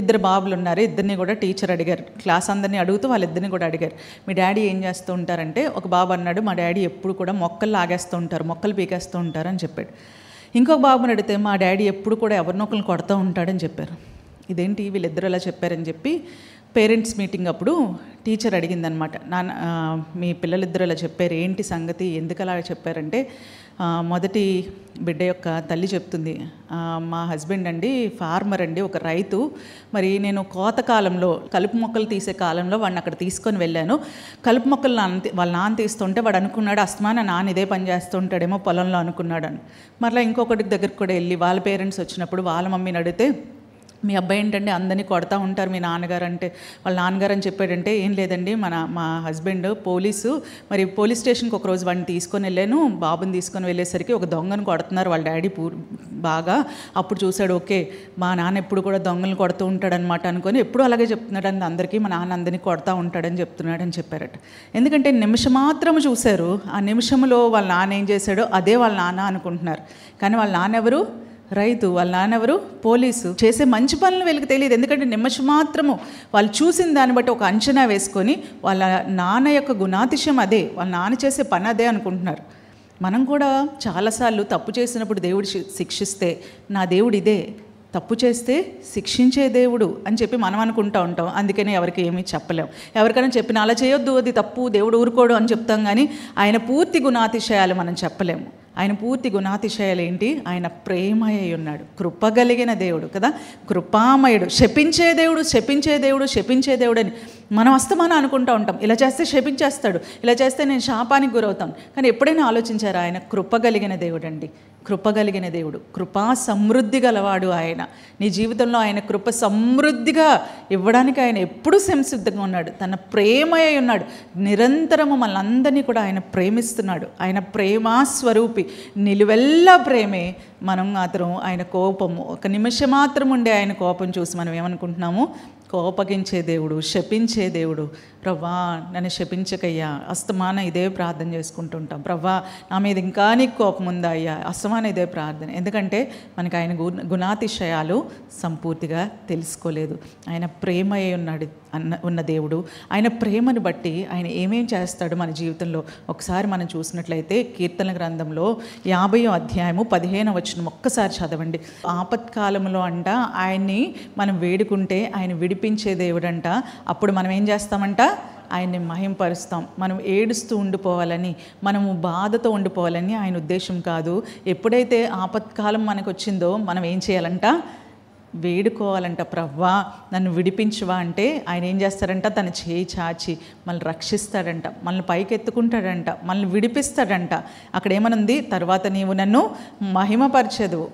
ఇద్దరు బాబులు ఉన్నారు ఇద్దరిని కూడా టీచర్ అడిగారు క్లాస్ అందరినీ అడుగుతూ వాళ్ళిద్దరిని కూడా అడిగారు మీ డాడీ ఏం చేస్తూ ఉంటారంటే ఒక బాబు అన్నాడు మా డాడీ ఎప్పుడు కూడా మొక్కలు లాగేస్తూ ఉంటారు మొక్కలు పీకేస్తూ ఉంటారు అని చెప్పాడు ఇంకొక బాబుని అడిగితే మా డాడీ ఎప్పుడు కూడా ఎవరినొకరిని కొడుతూ ఉంటాడని చెప్పారు ఇదేంటి వీళ్ళిద్దరు అలా చెప్పారని చెప్పి పేరెంట్స్ మీటింగ్ అప్పుడు టీచర్ అడిగిందనమాట నాన్న మీ పిల్లలిద్దరు ఇలా చెప్పారు ఏంటి సంగతి ఎందుకు అలా చెప్పారంటే మొదటి బిడ్డ యొక్క తల్లి చెప్తుంది మా హస్బెండ్ అండి ఫార్మర్ అండి ఒక రైతు మరి నేను కోత కాలంలో కలుపు మొక్కలు తీసే కాలంలో వాడిని అక్కడ తీసుకొని వెళ్ళాను కలుపు మొక్కలు నాన్న వాళ్ళ నాన్న తీస్తుంటే వాడు అనుకున్నాడు అస్తమాన నాన్న ఇదే పని చేస్తుంటాడేమో పొలంలో అనుకున్నాడు అని మరలా ఇంకొకటి దగ్గరికి కూడా వెళ్ళి వాళ్ళ పేరెంట్స్ వచ్చినప్పుడు వాళ్ళ మమ్మీని అడిగితే మీ అబ్బాయి ఏంటంటే అందరినీ కొడతా ఉంటారు మీ నాన్నగారు అంటే వాళ్ళ నాన్నగారు అని చెప్పాడంటే ఏం లేదండి మన మా హస్బెండ్ పోలీసు మరి పోలీస్ స్టేషన్కి ఒకరోజు వాడిని తీసుకొని వెళ్ళాను బాబుని తీసుకొని వెళ్ళేసరికి ఒక దొంగను కొడుతున్నారు వాళ్ళ డాడీ బాగా అప్పుడు చూశాడు ఓకే మా నాన్న ఎప్పుడు కూడా దొంగలు కొడుతూ ఉంటాడనమాట అనుకొని ఎప్పుడు అలాగే చెప్తున్నాడు అందరికీ మా నాన్న అందరినీ కొడతా ఉంటాడని చెప్తున్నాడు అని చెప్పారట ఎందుకంటే నిమిషం మాత్రం చూశారు ఆ నిమిషంలో వాళ్ళ నాన్న ఏం చేశాడో అదే వాళ్ళ నాన్న అనుకుంటున్నారు కానీ వాళ్ళ నాన్న ఎవరు రైతు వాళ్ళ నాన్నెవరు పోలీసు చేసే మంచి పనులు వీళ్ళకి తెలియదు ఎందుకంటే నిమ్మషి మాత్రము వాళ్ళు చూసిన దాన్ని బట్టి ఒక అంచనా వేసుకొని వాళ్ళ నాన్న యొక్క గుణాతిశయం అదే వాళ్ళ నాన్న చేసే పని అదే అనుకుంటున్నారు మనం కూడా చాలాసార్లు తప్పు చేసినప్పుడు దేవుడు శిక్షిస్తే నా దేవుడు ఇదే తప్పు చేస్తే శిక్షించే దేవుడు అని చెప్పి మనం అనుకుంటూ ఉంటాం అందుకనే ఎవరికి ఏమీ చెప్పలేం ఎవరికైనా చెప్పిన అలా చేయొద్దు అది తప్పు దేవుడు ఊరుకోడు అని చెప్తాం కానీ ఆయన పూర్తి గుణాతిశయాలు మనం చెప్పలేము ఆయన పూర్తి గుణాతిశయాలు ఏంటి ఆయన ప్రేమయ్య ఉన్నాడు కృపగలిగిన దేవుడు కదా కృపామయుడు శపించే దేవుడు శపించే దేవుడు శపించే దేవుడు అని మనం వస్తమాన అనుకుంటూ ఉంటాం ఇలా చేస్తే శపించేస్తాడు ఇలా చేస్తే నేను శాపానికి గురవుతాను కానీ ఎప్పుడైనా ఆలోచించారా ఆయన కృపగలిగిన దేవుడు అండి కృపగలిగిన దేవుడు కృపా సమృద్ధి గలవాడు ఆయన నీ జీవితంలో ఆయన కృప సమృద్ధిగా ఇవ్వడానికి ఆయన ఎప్పుడూ సంసిద్ధంగా ఉన్నాడు తన ప్రేమయ్య ఉన్నాడు నిరంతరము మనందరినీ కూడా ఆయన ప్రేమిస్తున్నాడు ఆయన ప్రేమాస్వరూపి నిలువెల్లా ప్రేమే మనం మాత్రం ఆయన కోపము ఒక నిమిషం మాత్రం ఉండే ఆయన కోపం చూసి మనం ఏమనుకుంటున్నాము కోపగించే దేవుడు శపించే దేవుడు ప్రవ్వా నన్ను శపించకయ్యా అస్తమాన ఇదే ప్రార్థన చేసుకుంటుంటాం ప్రవ్వా నా మీద ఇంకా నీకు కోపం ఉందా అయ్యా అస్తమాన ఇదే ప్రార్థన ఎందుకంటే మనకు ఆయన గుణాతిశయాలు సంపూర్తిగా తెలుసుకోలేదు ఆయన ప్రేమయ్య ఉన్నాడు అన్న ఉన్న దేవుడు ఆయన ప్రేమను బట్టి ఆయన ఏమేం చేస్తాడు మన జీవితంలో ఒకసారి మనం చూసినట్లయితే కీర్తన గ్రంథంలో యాభయో అధ్యాయము పదిహేను వచ్చిన ఒక్కసారి చదవండి ఆపత్కాలంలో అంట ఆయన్ని మనం వేడుకుంటే ఆయన విడిపించే దేవుడంట అప్పుడు మనం ఏం చేస్తామంట ఆయన్ని మహింపరుస్తాం మనం ఏడుస్తూ ఉండిపోవాలని మనము బాధతో ఉండిపోవాలని ఆయన ఉద్దేశం కాదు ఎప్పుడైతే ఆపత్కాలం మనకు వచ్చిందో మనం ఏం చేయాలంట వేడుకోవాలంట ప్రవ్వా నన్ను విడిపించవా అంటే ఆయన ఏం చేస్తారంట తన చేయి చాచి మనల్ని రక్షిస్తాడంట మనల్ని పైకి ఎత్తుకుంటాడంట మనల్ని విడిపిస్తాడంట ఏమనుంది తర్వాత నీవు నన్ను మహిమపరచదు